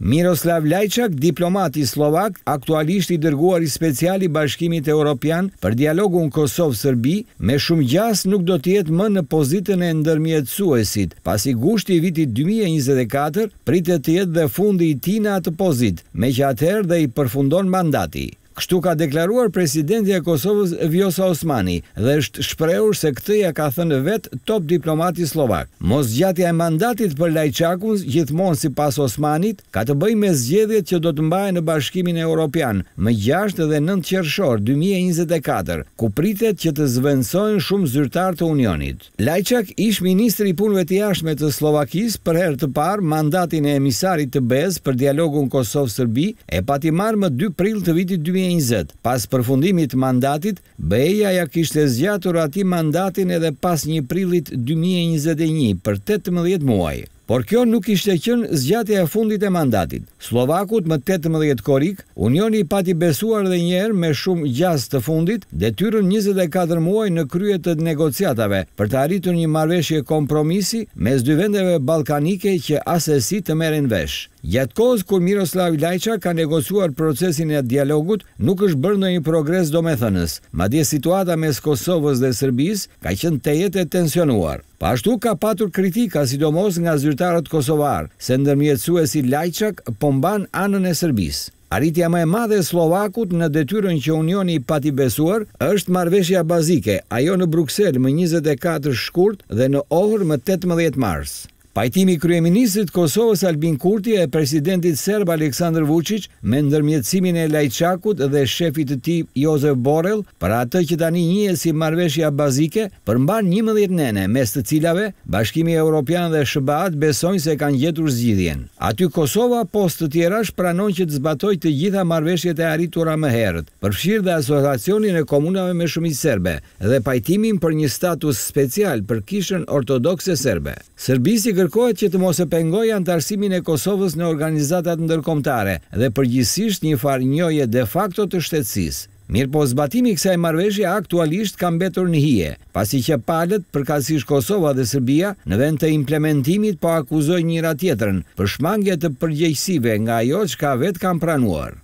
Miroslav Lajçak, diplomat i Slovak, aktualisht i dërguar i special i Bashkimit Evropian për dialogun Kosovë-Serbi, me shumë gjas nuk do të jetë më në pozitën e ndërmjetësuesit, pasi gushti i vitit 2024 pritet të jetë dhe fundi i tij në atë pozitë, meqenëse atëherë dhe i përfundon mandati. Kështu ka deklaruar presidenti e Kosovës Vjosa Osmani dhe është shprehur se këtë ja ka thënë vet top diplomati slovak. Mos gjatja e mandatit për Lajçakun, gjithmonë sipas Osmanit, ka të bëjë me zgjedhjet që do të mbahen në Bashkimin Evropian më 6 dhe 9 qershor 2024, ku pritet që të zvendësohen shumë zyrtar të Unionit. Lajçak ish ministri i punëve të jashtme të Slovakisë për herë të parë mandatin e emisarit të BE-s për dialogun Kosov-Serbi e pati marrë më 2 prill të vitit 2020. 2020, pas përfundimit mandatit, Beja ja kishte zgjatur ati mandatin edhe pas një prillit 2021 për 18 muaj. Por kjo nuk ishte qënë zgjatja e fundit e mandatit. Slovakut më 18 korik, unioni pati besuar dhe njerë me shumë gjast të fundit, detyrën 24 muaj në kryet të negociatave për të arritur një marveshje kompromisi mes dy vendeve balkanike që asesi të meren veshë. Gjatë kohës kur Miroslav Lajqa ka negosuar procesin e dialogut, nuk është bërë në një progres do me thënës. Madje situata mes Kosovës dhe Sërbis ka qënë të jetë e tensionuar. Pashtu ka patur kritika sidomos nga zyrtarët Kosovar, se ndërmjetësue si Lajqa pomban anën e Sërbis. Aritja më e madhe Slovakut në detyrën që unioni i pati besuar është marveshja bazike, ajo në Bruxelles më 24 shkurt dhe në ohër më 18 mars. Pajtimi kryeministit Kosovës Albin Kurti e presidentit Serb Aleksandr Vučić me ndërmjetësimin e Lajçakut dhe shefit të tij Jozef Borrell për atë që tani njihet si marrëveshja bazike përmban 11 nene, mes të cilave Bashkimi Evropian dhe SBA besojnë se kanë gjetur zgjidhjen. Aty Kosova poshtë të tjera shpranon që të zbatojë të gjitha marrëveshjet e arritura më herët, përfshirë dhe asociacionin e komunave me shumicë serbe dhe pajtimin për një status special për Kishën Ortodokse Serbe. Serbisë kërkohet që të mos e pengojë antarësimin e Kosovës në organizatat ndërkombëtare dhe përgjithsisht një farë njëje de facto të shtetësisë. Mirë po zbatimi kësa e marveshja aktualisht kam betur në hije, pasi që palët për Kosova dhe Serbia në vend të implementimit po akuzoj njëra tjetërn për shmangje të përgjeqësive nga jo që ka vetë kam pranuar.